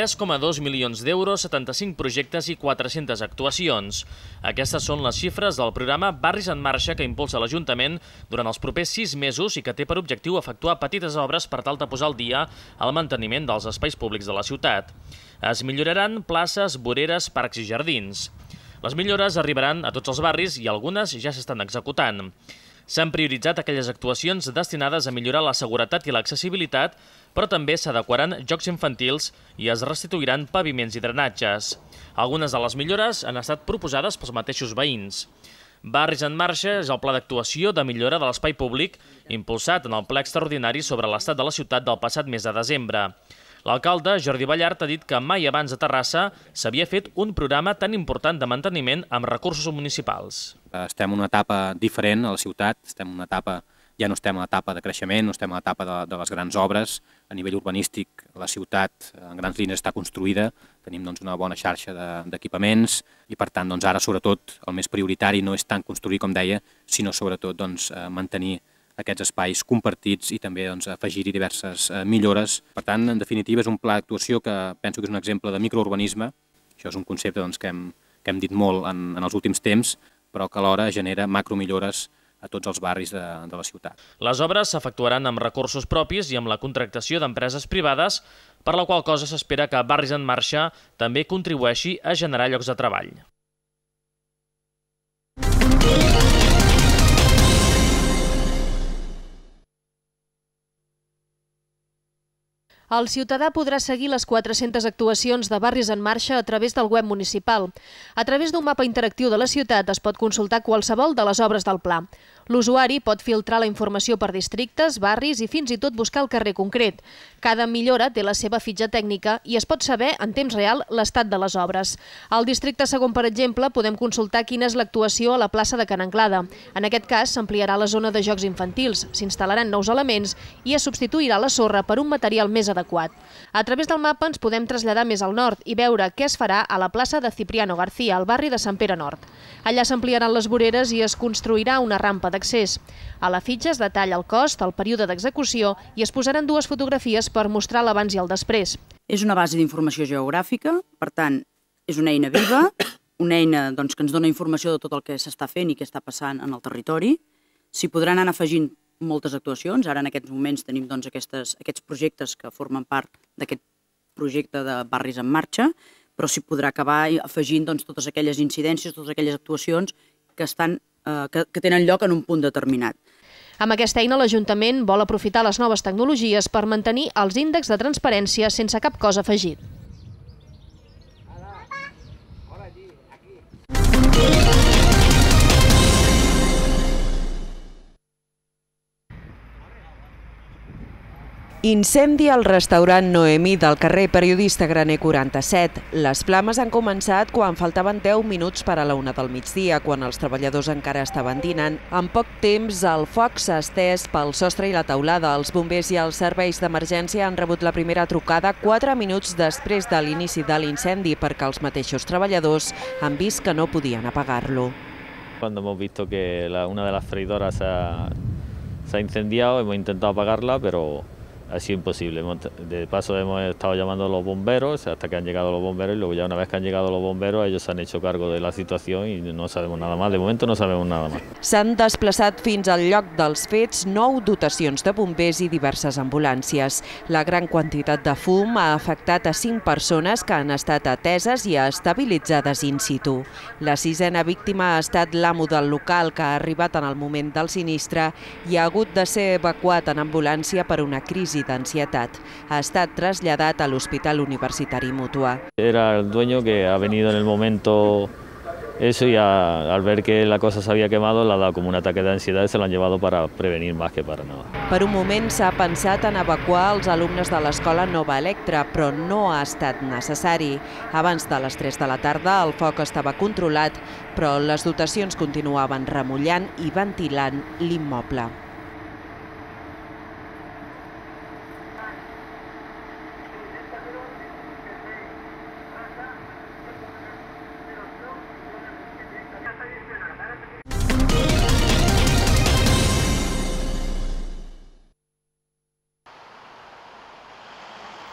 3,2 milions d'euros, 75 projectes i 400 actuacions. Aquestes són les xifres del programa Barris en Marxa que impulsa l'Ajuntament durant els propers 6 mesos i que té per objectiu efectuar petites obres per tal de posar al dia el manteniment dels espais públics de la ciutat. Es milloraran places, voreres, parcs i jardins. Les millores arribaran a tots els barris i algunes ja s'estan executant. S'han prioritzat aquelles actuacions destinades a millorar la seguretat i l'accessibilitat, però també s'adequaran jocs infantils i es restituiran paviments i drenatges. Algunes de les millores han estat proposades pels mateixos veïns. Barris en marxa és el pla d'actuació de millora de l'espai públic impulsat en el ple extraordinari sobre l'estat de la ciutat del passat mes de desembre. L'alcalde, Jordi Ballart, ha dit que mai abans a Terrassa s'havia fet un programa tan important de manteniment amb recursos municipals. Estem en una etapa diferent a la ciutat, estem en una etapa ja no estem a l'etapa de creixement, no estem a l'etapa de, de les grans obres. A nivell urbanístic, la ciutat en grans línies està construïda, tenim doncs, una bona xarxa d'equipaments de, i, per tant, doncs, ara, sobretot, el més prioritari no és tant construir, com deia, sinó, sobretot, doncs, eh, mantenir aquests espais compartits i també doncs, afegir-hi diverses eh, millores. Per tant, en definitiva, és un pla d'actuació que penso que és un exemple de microurbanisme. Això és un concepte doncs, que, hem, que hem dit molt en, en els últims temps, però que alhora genera macromillores a tots els barris de, de la ciutat. Les obres s'efectuaran amb recursos propis i amb la contractació d'empreses privades, per la qual cosa s'espera que Barris en Marxa també contribueixi a generar llocs de treball. Música El ciutadà podrà seguir les 400 actuacions de Barris en Marxa a través del web municipal. A través d'un mapa interactiu de la ciutat es pot consultar qualsevol de les obres del pla. L'usuari pot filtrar la informació per districtes, barris i fins i tot buscar el carrer concret. Cada millora té la seva fitxa tècnica i es pot saber en temps real l'estat de les obres. Al districte segon, per exemple, podem consultar quina és l'actuació a la plaça de Can Anglada. En aquest cas, s'ampliarà la zona de jocs infantils, s'instal·laran nous elements i es substituirà la sorra per un material més adequat adequat. A través del mapa ens podem traslladar més al nord i veure què es farà a la plaça de Cipriano García, al barri de Sant Pere Nord. Allà s'ampliaran les voreres i es construirà una rampa d'accés. A la fitxa es detalla el cost, el període d'execució i es posaran dues fotografies per mostrar l'abans i el després. És una base d'informació geogràfica, per tant, és una eina viva, una eina doncs, que ens dona informació de tot el que s'està fent i què està passant en el territori. S'hi podran anar afegint moltes actuacions. Ara, en aquests moments, tenim doncs, aquestes, aquests projectes que formen part d'aquest projecte de Barris en Marxa, però s'hi podrà acabar afegint doncs, totes aquelles incidències, totes aquelles actuacions que, estan, eh, que, que tenen lloc en un punt determinat. Amb aquesta eina, l'Ajuntament vol aprofitar les noves tecnologies per mantenir els índexs de transparència sense cap cosa afegit. Hola. Hola, aquí. aquí. Incendi al restaurant Noemí del carrer Periodista Graner 47. Les flames han començat quan faltaven 10 minuts per a la una del migdia, quan els treballadors encara estaven dinant. En poc temps, el foc s'ha estès pel sostre i la teulada. Els bombers i els serveis d'emergència han rebut la primera trucada 4 minuts després de l'inici de l'incendi perquè els mateixos treballadors han vist que no podien apagar-lo. Quan hem vist que la, una de les freidoras s'ha incendiat, hem intentat apagar-la, però ha sido imposible. De paso hemos estado llamando a los bomberos hasta que han llegado los bomberos y luego ya una vez que han llegado los bomberos ellos se han hecho cargo de la situació i no sabem nada más, de moment no sabem nada más. S'han desplaçat fins al lloc dels fets nou dotacions de bombers i diverses ambulàncies. La gran quantitat de fum ha afectat a cinc persones que han estat ateses i estabilitzades in situ. La sisena víctima ha estat l'amo del local que ha arribat en el moment del sinistre i ha hagut de ser evacuat en ambulància per una crisi crisi d'ansietat. Ha estat traslladat a l'Hospital Universitari Mutua. Era el dueño que ha venido en el momento eso y a, al ver que la cosa se había quemado la ha dado como un ataque de ansiedad y se lo han llevado para prevenir más que para nada. Per un moment s'ha pensat en evacuar els alumnes de l'escola Nova Electra, però no ha estat necessari. Abans de les 3 de la tarda el foc estava controlat, però les dotacions continuaven remullant i ventilant l'immoble.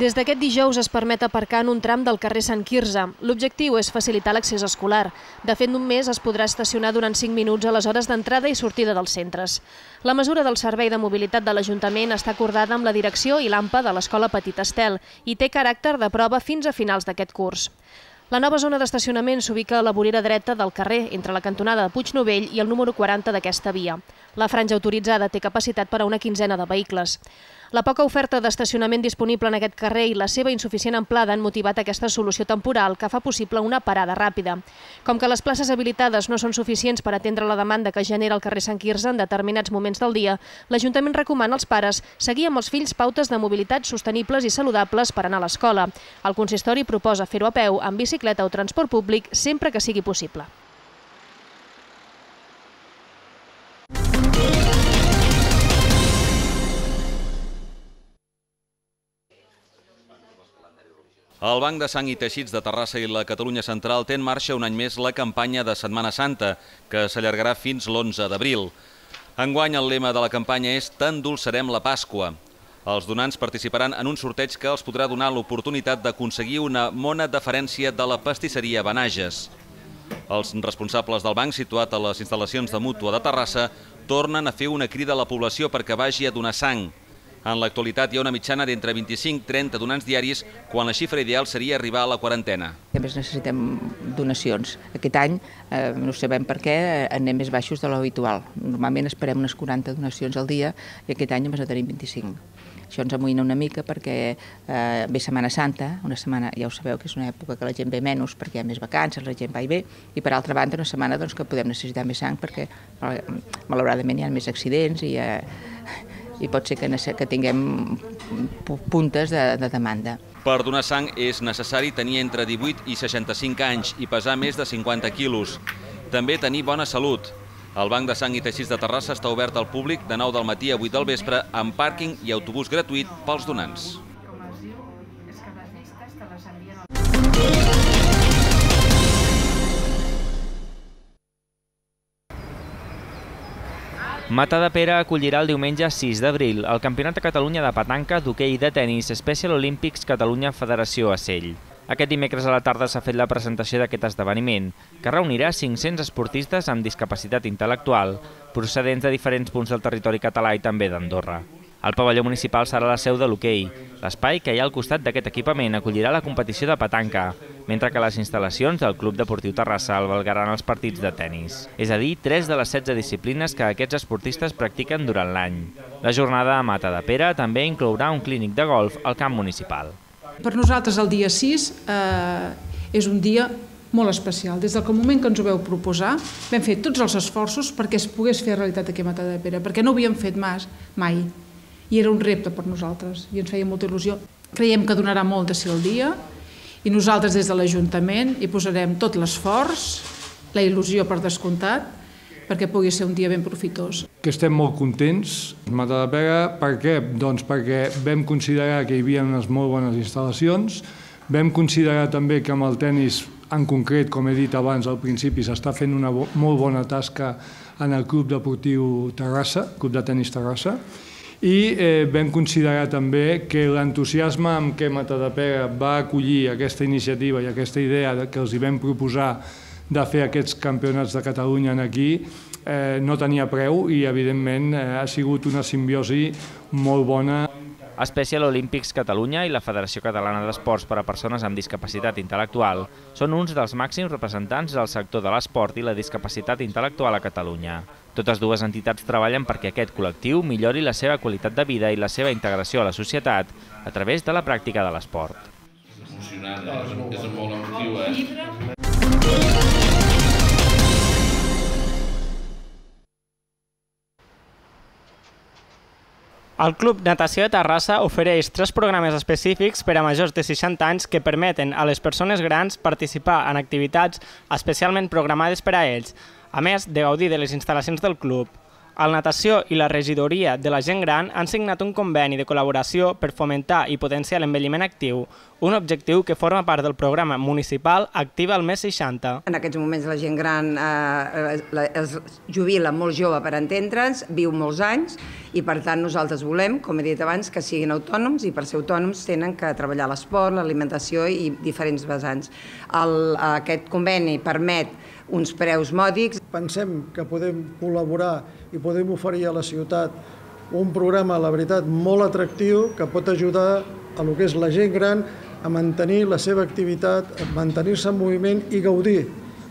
Des d'aquest dijous es permet aparcar en un tram del carrer Sant Quirze. L'objectiu és facilitar l'accés escolar. De fet, un mes es podrà estacionar durant 5 minuts a les hores d'entrada i sortida dels centres. La mesura del Servei de Mobilitat de l'Ajuntament està acordada amb la direcció i l'AMPA de l'Escola Petit Estel i té caràcter de prova fins a finals d'aquest curs. La nova zona d'estacionament s'ubica a la vorera dreta del carrer, entre la cantonada de Puignovell i el número 40 d'aquesta via. La franja autoritzada té capacitat per a una quinzena de vehicles. La poca oferta d'estacionament disponible en aquest carrer i la seva insuficient amplada han motivat aquesta solució temporal que fa possible una parada ràpida. Com que les places habilitades no són suficients per atendre la demanda que genera el carrer Sant Quirze en determinats moments del dia, l'Ajuntament recomana als pares seguir amb els fills pautes de mobilitat sostenibles i saludables per anar a l'escola. El consistori proposa fer-ho a peu, amb bicicleta o transport públic, sempre que sigui possible. El Banc de Sang i Teixits de Terrassa i la Catalunya Central té en marxa un any més la campanya de Setmana Santa, que s'allargarà fins l'11 d'abril. Enguany el lema de la campanya és «T'endolçarem la Pasqua». Els donants participaran en un sorteig que els podrà donar l'oportunitat d'aconseguir una mona deferència de la pastisseria Benages. Els responsables del banc situat a les instal·lacions de Mútua de Terrassa tornen a fer una crida a la població perquè vagi a donar sang. En l'actualitat hi ha una mitjana d'entre 25-30 donants diaris, quan la xifra ideal seria arribar a la quarantena. A més necessitem donacions. Aquest any, eh, no sabem per què, eh, anem més baixos de l'habitual. Normalment esperem unes 40 donacions al dia i aquest any en tenim 25. Això ens amoïna una mica perquè eh, ve Setmana Santa, una setmana, ja ho sabeu, que és una època que la gent ve menys perquè hi ha més vacances, la gent va i ve, i per altra banda una setmana doncs, que podem necessitar més sang perquè eh, malauradament hi ha més accidents i hi eh, i pot ser que, que tinguem puntes de, de demanda. Per donar sang és necessari tenir entre 18 i 65 anys i pesar més de 50 quilos. També tenir bona salut. El Banc de Sang i Teixits de Terrassa està obert al públic de 9 del matí a 8 del vespre amb pàrquing i autobús gratuït pels donants. Mata de Pere acollirà el diumenge 6 d'abril el Campionat de Catalunya de Petanca, d'hoquei i de tennis Special Olympics Catalunya Federació a Aquest dimecres a la tarda s'ha fet la presentació d'aquest esdeveniment, que reunirà 500 esportistes amb discapacitat intel·lectual, procedents de diferents punts del territori català i també d'Andorra. El pavelló municipal serà la seu de l'hoquei. L'espai que hi ha al costat d'aquest equipament acollirà la competició de petanca, mentre que les instal·lacions del Club Deportiu Terrassa albergaran els partits de tennis. És a dir, 3 de les 16 disciplines que aquests esportistes practiquen durant l'any. La jornada a Mata de Pere també inclourà un clínic de golf al camp municipal. Per nosaltres el dia 6 eh, és un dia molt especial. Des del moment que ens ho veu proposar, vam fer tots els esforços perquè es pogués fer realitat aquí a Mata de Pere, perquè no ho havíem fet mas, mai i era un repte per nosaltres i ens feia molta il·lusió. Creiem que donarà molt de si el dia i nosaltres des de l'Ajuntament hi posarem tot l'esforç, la il·lusió per descomptat, perquè pugui ser un dia ben profitós. Que estem molt contents, Pega, per què? Doncs perquè vam considerar que hi havia unes molt bones instal·lacions, vam considerar també que amb el tennis en concret, com he dit abans al principi, s'està fent una bo molt bona tasca en el Club Deportiu Terrassa, Club de Tenis Terrassa, i eh, vam considerar també que l'entusiasme amb què Matadepera va acollir aquesta iniciativa i aquesta idea que els hi vam proposar de fer aquests campionats de Catalunya aquí eh, no tenia preu i evidentment eh, ha sigut una simbiosi molt bona Special Olympics Catalunya i la Federació Catalana d'Esports per a Persones amb Discapacitat Intel·lectual són uns dels màxims representants del sector de l'esport i la discapacitat intel·lectual a Catalunya. Totes dues entitats treballen perquè aquest col·lectiu millori la seva qualitat de vida i la seva integració a la societat a través de la pràctica de l'esport. És emocionant, eh? és molt emotiu, eh? El Club Natació de Terrassa ofereix tres programes específics per a majors de 60 anys que permeten a les persones grans participar en activitats especialment programades per a ells, a més de gaudir de les instal·lacions del club. El Natació i la Regidoria de la Gent Gran han signat un conveni de col·laboració per fomentar i potenciar l'envelliment actiu, un objectiu que forma part del programa municipal Activa el mes 60. En aquests moments la gent gran eh, eh es jubila molt jove per entendre'ns, viu molts anys i per tant nosaltres volem, com he dit abans, que siguin autònoms i per ser autònoms tenen que treballar l'esport, l'alimentació i diferents vessants. El, eh, aquest conveni permet uns preus mòdics. Pensem que podem col·laborar i podem oferir a la ciutat un programa, la veritat, molt atractiu que pot ajudar a lo que és la gent gran a mantenir la seva activitat, a mantenir-se en moviment i gaudir.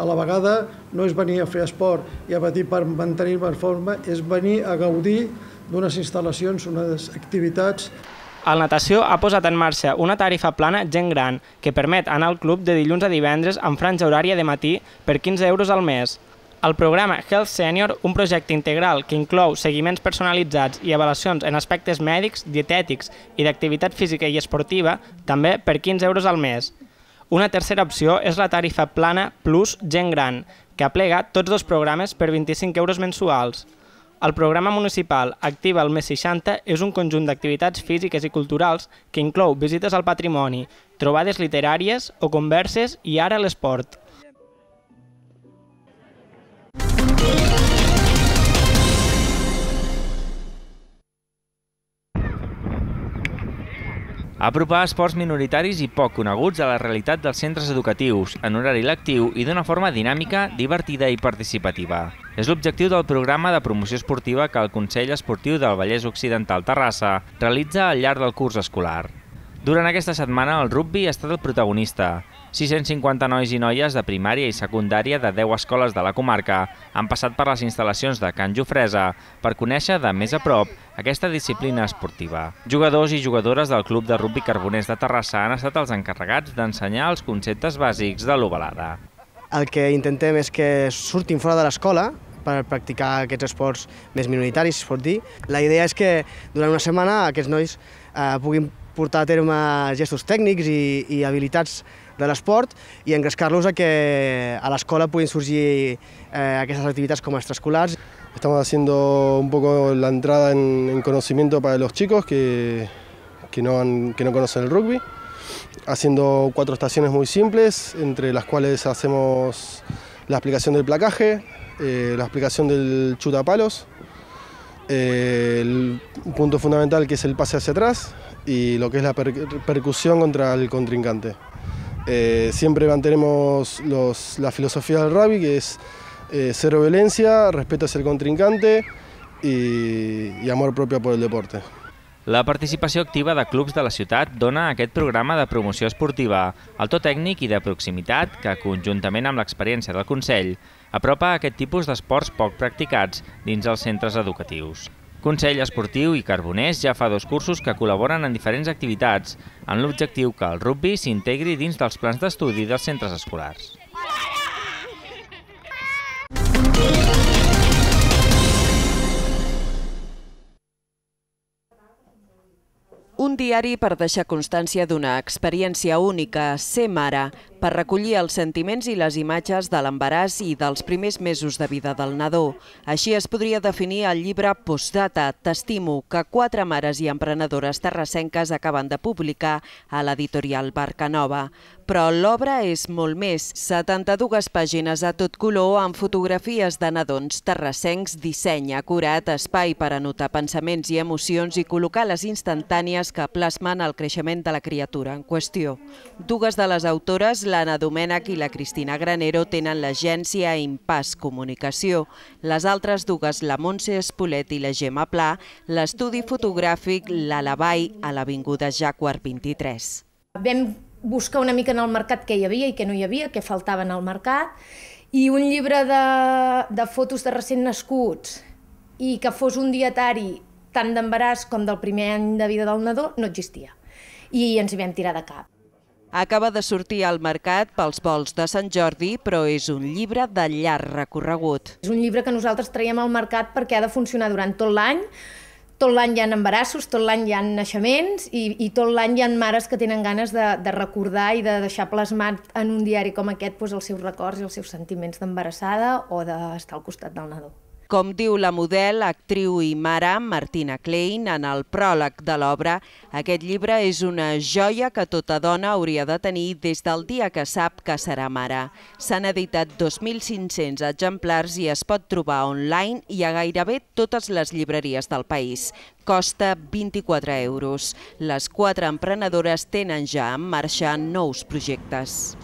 A la vegada no és venir a fer esport i a patir per mantenir-me en forma, és venir a gaudir d'unes instal·lacions, unes activitats el Natació ha posat en marxa una tarifa plana gent gran que permet anar al club de dilluns a divendres amb franja horària de matí per 15 euros al mes. El programa Health Senior, un projecte integral que inclou seguiments personalitzats i avaluacions en aspectes mèdics, dietètics i d'activitat física i esportiva, també per 15 euros al mes. Una tercera opció és la tarifa plana Plus Gent Gran, que aplega tots dos programes per 25 euros mensuals. El programa municipal Activa el mes 60 és un conjunt d'activitats físiques i culturals que inclou visites al patrimoni, trobades literàries o converses i ara l'esport. apropar esports minoritaris i poc coneguts a la realitat dels centres educatius, en horari lectiu i d'una forma dinàmica, divertida i participativa. És l'objectiu del programa de promoció esportiva que el Consell Esportiu del Vallès Occidental Terrassa realitza al llarg del curs escolar. Durant aquesta setmana, el rugby ha estat el protagonista, 650 nois i noies de primària i secundària de 10 escoles de la comarca han passat per les instal·lacions de Can Jofresa per conèixer de més a prop aquesta disciplina esportiva. Jugadors i jugadores del Club de Rugby Carboners de Terrassa han estat els encarregats d'ensenyar els conceptes bàsics de l'ovalada. El que intentem és que surtin fora de l'escola per practicar aquests esports més minoritaris, si es pot dir. La idea és que durant una setmana aquests nois eh, puguin portar a terme gestos tècnics i, i habilitats de l'esport y engrescar a que a la escuela pueden surgir eh, aquestes como com extraescolars. Estamos haciendo un poco la entrada en, conocimiento para los chicos que, que, no que no conocen el rugby, haciendo cuatro estaciones muy simples, entre las cuales hacemos la explicación del placaje, eh, la explicación del a palos, eh, el punto fundamental que es el pase hacia atrás y lo que es la percusión contra el contrincante. Eh, siempre mantenemos los, la filosofía del rugby, que es eh, cero violencia, respeto hacia el contrincante i, i amor propio por el deporte. La participació activa de clubs de la ciutat dona a aquest programa de promoció esportiva, el to tècnic i de proximitat que, conjuntament amb l'experiència del Consell, apropa aquest tipus d'esports poc practicats dins els centres educatius. Consell Esportiu i Carboners ja fa dos cursos que col·laboren en diferents activitats, amb l'objectiu que el rugby s'integri dins dels plans d'estudi dels centres escolars. Un diari per deixar constància d'una experiència única, ser mare, per recollir els sentiments i les imatges de l'embaràs i dels primers mesos de vida del nadó. Així es podria definir el llibre Postdata, T'estimo, que quatre mares i emprenedores terrassenques acaben de publicar a l'editorial Barca Nova. Però l'obra és molt més, 72 pàgines a tot color amb fotografies de nadons terrassencs, disseny acurat, espai per anotar pensaments i emocions i col·locar les instantànies que plasmen el creixement de la criatura en qüestió. Dues de les autores, l'Anna Domènech i la Cristina Granero tenen l'agència Impàs Comunicació. Les altres dues, la Montse Espolet i la Gemma Pla, l'estudi fotogràfic L'Alabai a l'Avinguda Jaquar 23. Vam buscar una mica en el mercat què hi havia i què no hi havia, què faltava en el mercat, i un llibre de, de fotos de recent nascuts i que fos un dietari tant d'embaràs com del primer any de vida del nadó no existia i ens hi vam tirar de cap. Acaba de sortir al mercat pels vols de Sant Jordi, però és un llibre de llarg recorregut. És un llibre que nosaltres traiem al mercat perquè ha de funcionar durant tot l'any, tot l'any hi ha embarassos, tot l'any hi ha naixements i, i tot l'any hi ha mares que tenen ganes de, de recordar i de deixar plasmat en un diari com aquest doncs, els seus records i els seus sentiments d'embarassada o d'estar al costat del nadó. Com diu la model, actriu i mare Martina Klein en el pròleg de l'obra, aquest llibre és una joia que tota dona hauria de tenir des del dia que sap que serà mare. S'han editat 2.500 exemplars i es pot trobar online i a gairebé totes les llibreries del país. Costa 24 euros. Les quatre emprenedores tenen ja en marxa nous projectes.